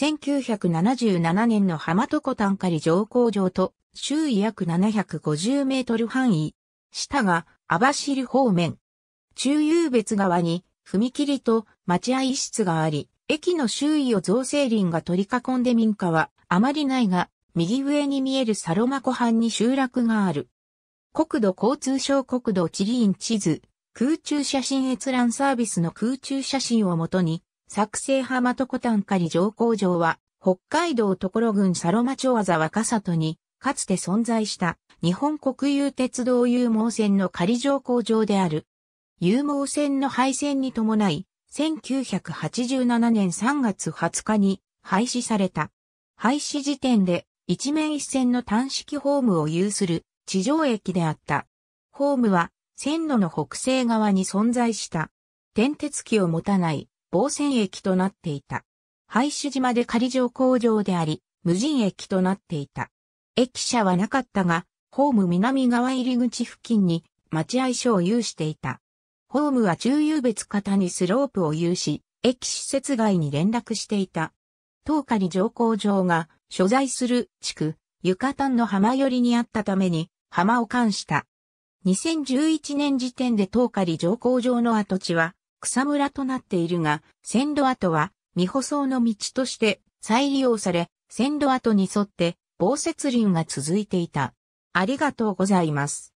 1977年の浜床炭狩上工場と周囲約750メートル範囲、下が網走方面。中遊別側に踏切と待合室があり、駅の周囲を造成林が取り囲んで民家はあまりないが、右上に見えるサロマ湖畔に集落がある。国土交通省国土地理院地図、空中写真閲覧サービスの空中写真をもとに、作成浜床丹仮上工場は、北海道所郡サロマ町和若里に、かつて存在した日本国有鉄道有毛線の仮乗降場である。有毛線の廃線に伴い、1987年3月20日に廃止された。廃止時点で一面一線の単式ホームを有する地上駅であった。ホームは線路の北西側に存在した。電鉄機を持たない防戦駅となっていた。廃止島で仮乗工場であり、無人駅となっていた。駅舎はなかったが、ホーム南側入り口付近に待合所を有していた。ホームは中優別型にスロープを有し、駅施設外に連絡していた。東仮乗工場が所在する地区、ユカタンの浜寄りにあったために、浜を冠した。2011年時点で東仮乗工場の跡地は、草むらとなっているが、線路跡は未舗装の道として再利用され、線路跡に沿って防雪林が続いていた。ありがとうございます。